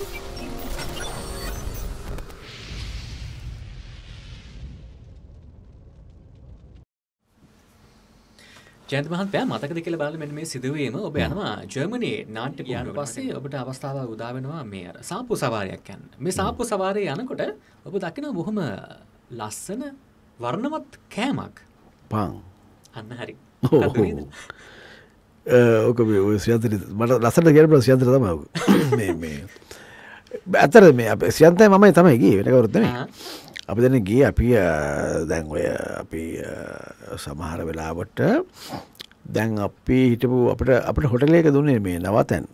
ජයන්තමහන්තය මතකද කියලා බලන්න මෙන්න මේ සිදුවීම ඔබ යනවා ජර්මනී නාට්‍ය ගියාට පස්සේ ඔබට අවස්ථාවක් උදා වෙනවා මේ අර සාප්පු සවාරයක් යන්න. මේ සාප්පු සවාරේ යනකොට ඔබ දකිනවා බොහොම ලස්සන වර්ණවත් කෑමක්. පං. අන්න හරි. ඔක මේ ඔය සියන්තර මට ලස්සන කියන ප්‍රශ්න සියන්තර තමයි ඔක. මේ මේ ඇතර මේ අප සියන්තය මම තමයිගේ වෙන කවරුත්තන අපි දෙන ගිය අපි දැන් ඔය අපි සමහර වෙලාවට දැන් අපි හිටපු අපට අපට හොටලේක දුන්නේ මේ නවතැන්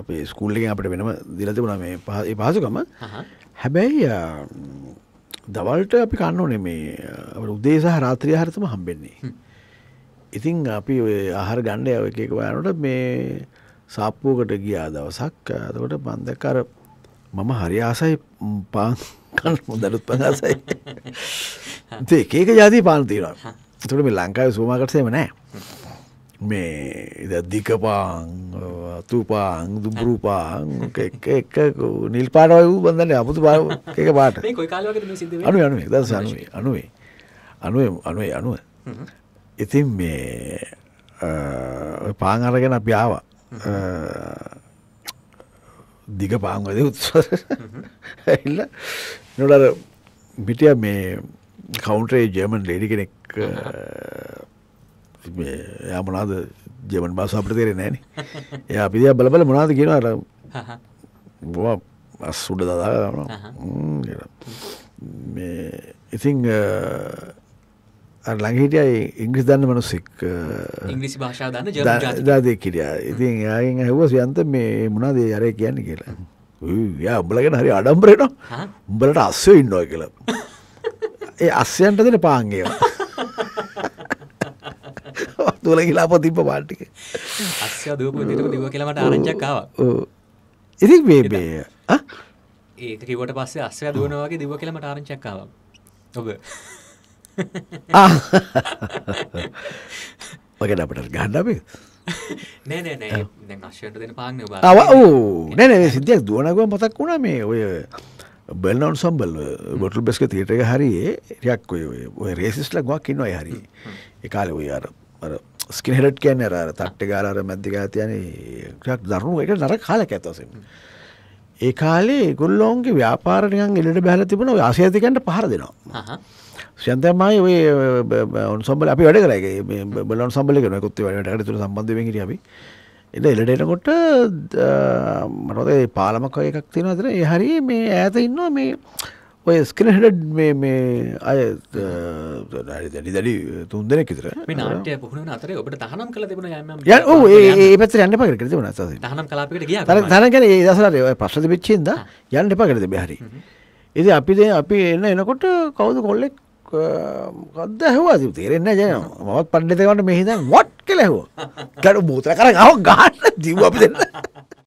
අප ස්කුල්ලෙන් අපට වෙනම දිලතිබුණ මේ පහ පහසුකම හැබැයි දවල්ට අපි කන්න ඕනේ මේ උදේසාහ රාත්‍රිය හරිතම හම්බෙන්නේ ඉතින් අපි ඔය ආහර ගණ්ඩය එකක වයනට මේ සාප්පුවකට ගියා දවසක් ඇතකොට බන්දකර මම හරි ආසයි පාන්කල් මුදලුත් පහසයි ඒකේක ජාති පාන්තීරවා තුට මේ ලංකාව සූමාකටසේම නෑ මේ දිකපාං අතුපාං දුබරුපාං එක නිල් පාටවය වූ බඳන්න අමුතු බාව එක පාට අනු අනුවේ දස අනුවේ අනුවේ අනුවේ අනුවේ අනුව ඉතින් මේ පාන් අරගෙන අපි ආවා දිග පාංගද උත්ස ඇල්ල නොඩර මිටිය මේ කවුන්ටරේ ජර්මන් ලේඩි කෙනෙක් යාමනාද ජමන් බාස අපට තේරෙන නෑන එයා පිදිය බලබල මොනාද කියෙන අර බවා අස්සුඩ දදාගන ඉතිං ළඟහිටියයි ඉංග්‍රිස් දන්න මනුස්සෙක් ඉංග්‍රිසි භාෂාව දන්න ජාදය කිරියා ඉතින් යාගෙන් ඇහුව සියන්ත මේ මුණදේ යරය කියන්න කියලා යා උඹලගෙන හරි අඩම්බරට උඹලට අස්සය ඉන්නෝ කියලා ඒ අස්යන්ට දෙන පාන්ගේව තුල හිලාප තිබ්බ පාට්ටික අස්ය දූප දිව කියලමට ආරංචක්කාව ඉති බේබේ ඒකට පස්සේ අස්ය දුවනවාගේ දිව කියලමට ආරංචක්කාව ඔබ මකට අපට ගන්න අපේ නැන සිදයක් දුවනකුව මතක් වුණ මේ ඔය බෙල්නවන් සම්බල් බොටල් බෙස්ක තිටක හරියේ රයක් ඔය ඔය රේසිස්ල ගක් ඉන්නවා හරි එකකාල ඔය අර ස්කිහෙට් කියන්න අර තට්ට ගාර මැද්දිකා තියන ක් දරුණු එක නර කාල ඇතසෙන්. ඒ කාලේ ගොල්ලෝන්ගේ ව්‍යාපාරණයන් එලට බැහල තිබුණ ආසියතිකන්ට පහර දෙනවා ශන්තමයි ඔය ඔන් සම්බල අපි වැඩ කරගේ බලන් සම්බලිකන කොත් වැඩට තුර සම්බන්ධ ට අපි එද එලටේනකොට මනොතේ පාලමක් එකක් තියෙන අතර හරි මේ ඇත ඉන්නවා මේ ඔය ස්කනහට මේ මේ අය දැඩි දැඩි තුන් දෙනෙක් විතර නාටය පුහුණ අතර ඔබට තහනම් කළ තිබුණ යම ඒ පැත් යන්න පකට තිබුණ අස හනම් කලාපට ගිය තනගැන ඒ දසර පශ්ද පිච්චින්ද යන්න පකරද බැහරි. ඉති අපිද අපි එන්න එනකොට කවුද කොල්ලෙක් ගද ඇහවා තේරෙන්න ජය මත් පණ්ඩතකට මෙහිද වොට් කෙලැහෝ ගැඩු බූතර කර ගව ගාන්න දිව්ව අපි දෙන්න.